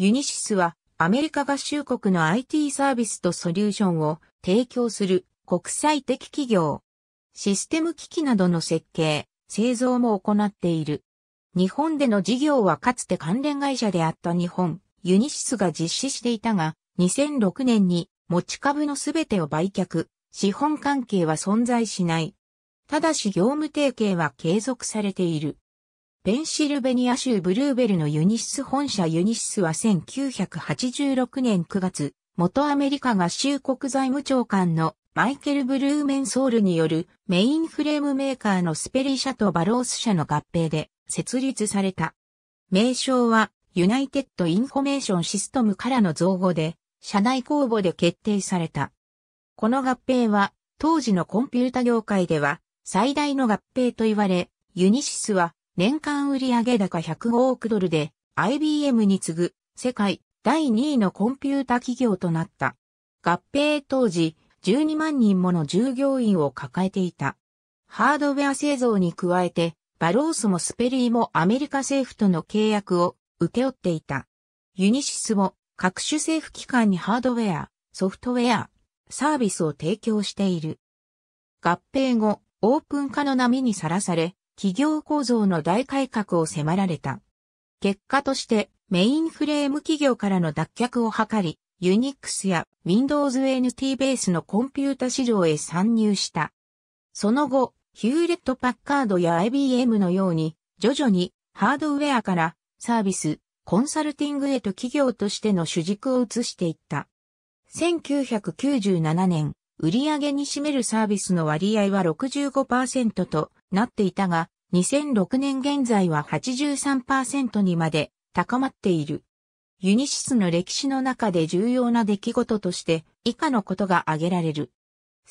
ユニシスはアメリカ合衆国の IT サービスとソリューションを提供する国際的企業。システム機器などの設計、製造も行っている。日本での事業はかつて関連会社であった日本、ユニシスが実施していたが、2006年に持ち株のすべてを売却、資本関係は存在しない。ただし業務提携は継続されている。ペンシルベニア州ブルーベルのユニシス本社ユニシスは1986年9月、元アメリカ合衆国財務長官のマイケル・ブルーメンソールによるメインフレームメーカーのスペリ社とバロース社の合併で設立された。名称はユナイテッド・インフォメーション・シストムからの造語で、社内公募で決定された。この合併は当時のコンピュータ業界では最大の合併と言われ、ユニシスは年間売上高105億ドルで IBM に次ぐ世界第2位のコンピュータ企業となった。合併当時12万人もの従業員を抱えていた。ハードウェア製造に加えてバロースもスペリーもアメリカ政府との契約を請け負っていた。ユニシスも各種政府機関にハードウェア、ソフトウェア、サービスを提供している。合併後、オープン化の波にさらされ、企業構造の大改革を迫られた。結果としてメインフレーム企業からの脱却を図り、Unix や Windows NT ベースのコンピュータ市場へ参入した。その後、ヒューレット・パッカードや IBM のように、徐々にハードウェアからサービス、コンサルティングへと企業としての主軸を移していった。1997年、売上に占めるサービスの割合は65%となっていたが、2006年現在は83%にまで高まっている。ユニシスの歴史の中で重要な出来事として以下のことが挙げられる。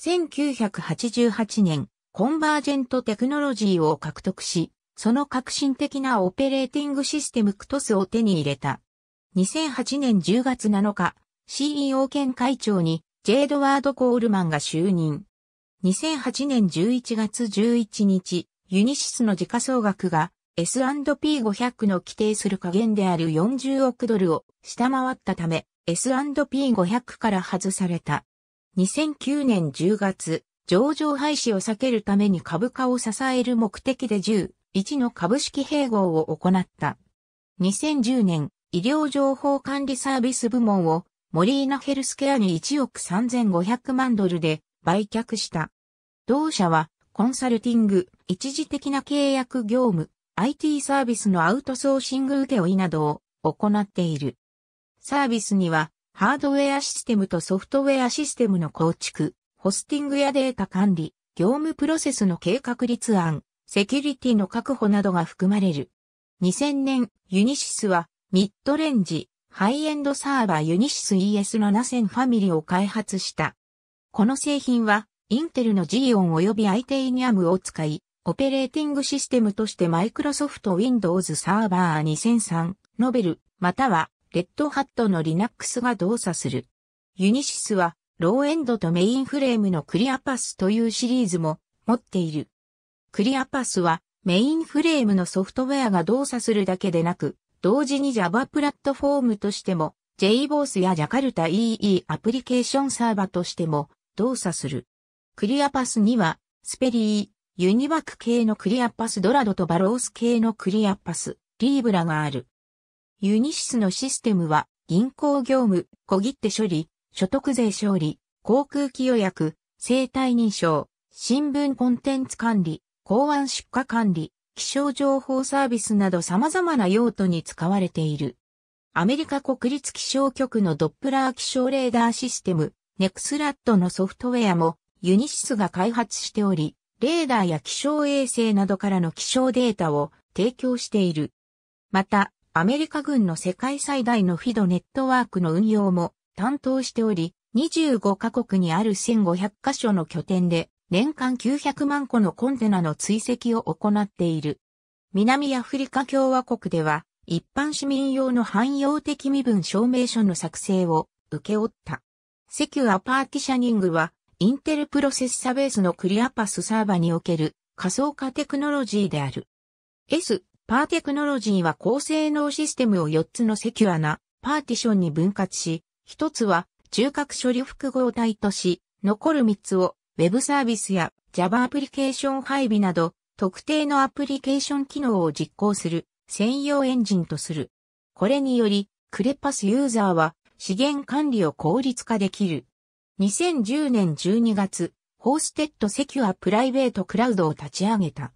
1988年、コンバージェントテクノロジーを獲得し、その革新的なオペレーティングシステムクトスを手に入れた。2008年10月7日、CEO 兼会長にジェイドワード・コールマンが就任。2008年11月11日、ユニシスの時価総額が S&P500 の規定する下限である40億ドルを下回ったため、S&P500 から外された。2009年10月、上場廃止を避けるために株価を支える目的で1 1の株式併合を行った。2010年、医療情報管理サービス部門をモリーナヘルスケアに1億3500万ドルで売却した。同社はコンサルティング、一時的な契約業務、IT サービスのアウトソーシング受け負などを行っている。サービスにはハードウェアシステムとソフトウェアシステムの構築、ホスティングやデータ管理、業務プロセスの計画立案、セキュリティの確保などが含まれる。2000年、ユニシスはミッドレンジ、ハイエンドサーバーユニシス ES7000 ファミリーを開発した。この製品は、インテルの x オン及び i t ニ n i m を使い、オペレーティングシステムとしてマイクロソフト Windows サーバー2003、ノベル、または、レッドハットの Linux が動作する。ユニシスは、ローエンドとメインフレームのクリアパスというシリーズも持っている。クリアパスはメインフレームのソフトウェアが動作するだけでなく、同時に Java プラットフォームとしても、JBoss や Jakarta EE アプリケーションサーバとしても動作する。クリアパスには、スペリー、ユニバック系のクリアパスドラドとバロース系のクリアパス、リーブラがある。ユニシスのシステムは、銀行業務、小切手処理、所得税処理、航空機予約、生体認証、新聞コンテンツ管理、港湾出荷管理、気象情報サービスなど様々な用途に使われている。アメリカ国立気象局のドップラー気象レーダーシステム、ネクスラットのソフトウェアもユニシスが開発しており、レーダーや気象衛星などからの気象データを提供している。また、アメリカ軍の世界最大のフィドネットワークの運用も担当しており、25カ国にある1500カ所の拠点で年間900万個のコンテナの追跡を行っている。南アフリカ共和国では、一般市民用の汎用的身分証明書の作成を受け負った。セキュアパーティシャニングは、インテルプロセッサベースのクリアパスサーバにおける仮想化テクノロジーである。S、パーテクノロジーは高性能システムを4つのセキュアなパーティションに分割し、1つは中核処理複合体とし、残る3つをウェブサービスや Java アプリケーション配備など、特定のアプリケーション機能を実行する専用エンジンとする。これにより、クレパスユーザーは資源管理を効率化できる。2010年12月、ホーステッドセキュアプライベートクラウドを立ち上げた。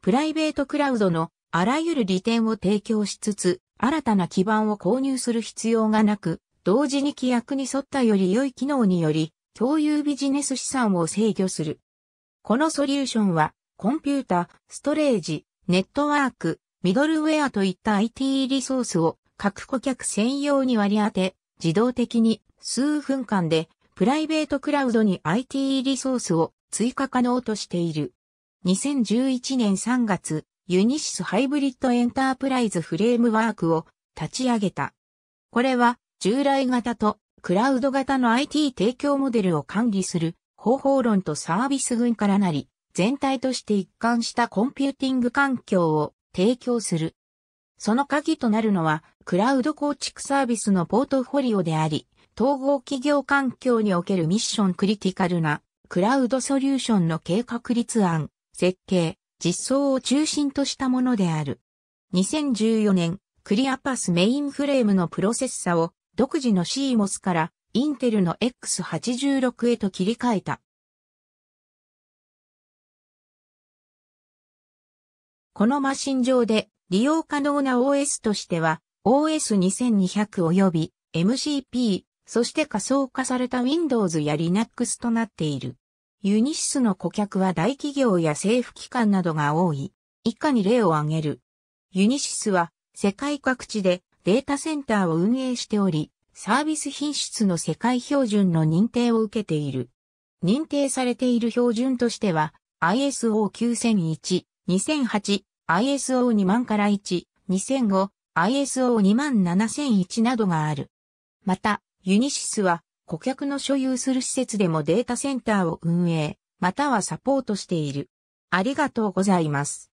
プライベートクラウドのあらゆる利点を提供しつつ、新たな基盤を購入する必要がなく、同時に規約に沿ったより良い機能により、共有ビジネス資産を制御する。このソリューションは、コンピュータ、ストレージ、ネットワーク、ミドルウェアといった IT リソースを各顧客専用に割り当て、自動的に数分間でプライベートクラウドに IT リソースを追加可能としている。2011年3月、ユニシスハイブリッドエンタープライズフレームワークを立ち上げた。これは従来型とクラウド型の IT 提供モデルを管理する方法論とサービス群からなり、全体として一貫したコンピューティング環境を提供する。その鍵となるのは、クラウド構築サービスのポートフォリオであり、統合企業環境におけるミッションクリティカルな、クラウドソリューションの計画立案、設計、実装を中心としたものである。2014年、クリアパスメインフレームのプロセッサを独自の CMOS からインテルの X86 へと切り替えた。このマシン上で利用可能な OS としては OS2200 及び MCP、そして仮想化された Windows や Linux となっている。ユニシスの顧客は大企業や政府機関などが多い。以下に例を挙げる。ユニシスは世界各地でデータセンターを運営しており、サービス品質の世界標準の認定を受けている。認定されている標準としては、ISO 9001、2008、ISO 2万から1、2005、ISO 27001などがある。また、ユニシスは顧客の所有する施設でもデータセンターを運営、またはサポートしている。ありがとうございます。